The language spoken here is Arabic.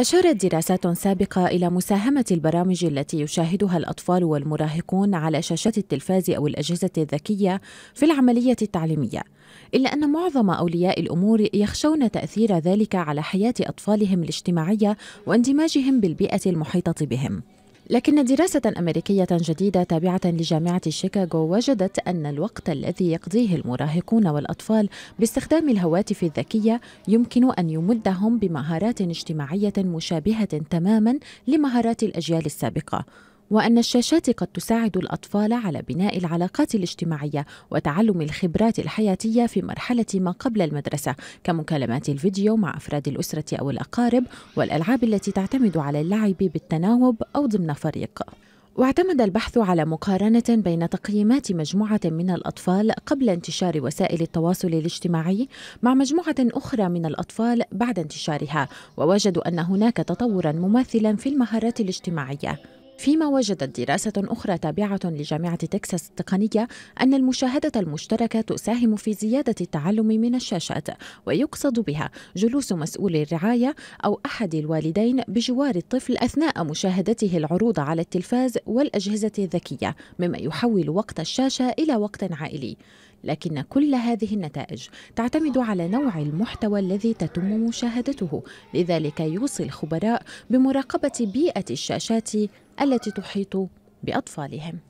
أشارت دراسات سابقة إلى مساهمة البرامج التي يشاهدها الأطفال والمراهقون على شاشات التلفاز أو الأجهزة الذكية في العملية التعليمية، إلا أن معظم أولياء الأمور يخشون تأثير ذلك على حياة أطفالهم الاجتماعية واندماجهم بالبيئة المحيطة بهم. لكن دراسة أمريكية جديدة تابعة لجامعة شيكاغو وجدت أن الوقت الذي يقضيه المراهقون والأطفال باستخدام الهواتف الذكية يمكن أن يمدهم بمهارات اجتماعية مشابهة تماما لمهارات الأجيال السابقة وأن الشاشات قد تساعد الأطفال على بناء العلاقات الاجتماعية وتعلم الخبرات الحياتية في مرحلة ما قبل المدرسة كمكالمات الفيديو مع أفراد الأسرة أو الأقارب والألعاب التي تعتمد على اللعب بالتناوب أو ضمن فريق واعتمد البحث على مقارنة بين تقييمات مجموعة من الأطفال قبل انتشار وسائل التواصل الاجتماعي مع مجموعة أخرى من الأطفال بعد انتشارها، ووجدوا أن هناك تطورًا مماثلًا في المهارات الاجتماعية. فيما وجدت دراسة أخرى تابعة لجامعة تكساس التقنية أن المشاهدة المشتركة تساهم في زيادة التعلم من الشاشات ويقصد بها جلوس مسؤول الرعاية أو أحد الوالدين بجوار الطفل أثناء مشاهدته العروض على التلفاز والأجهزة الذكية مما يحول وقت الشاشة إلى وقت عائلي لكن كل هذه النتائج تعتمد على نوع المحتوى الذي تتم مشاهدته لذلك يوصي الخبراء بمراقبة بيئة الشاشات التي تحيط باطفالهم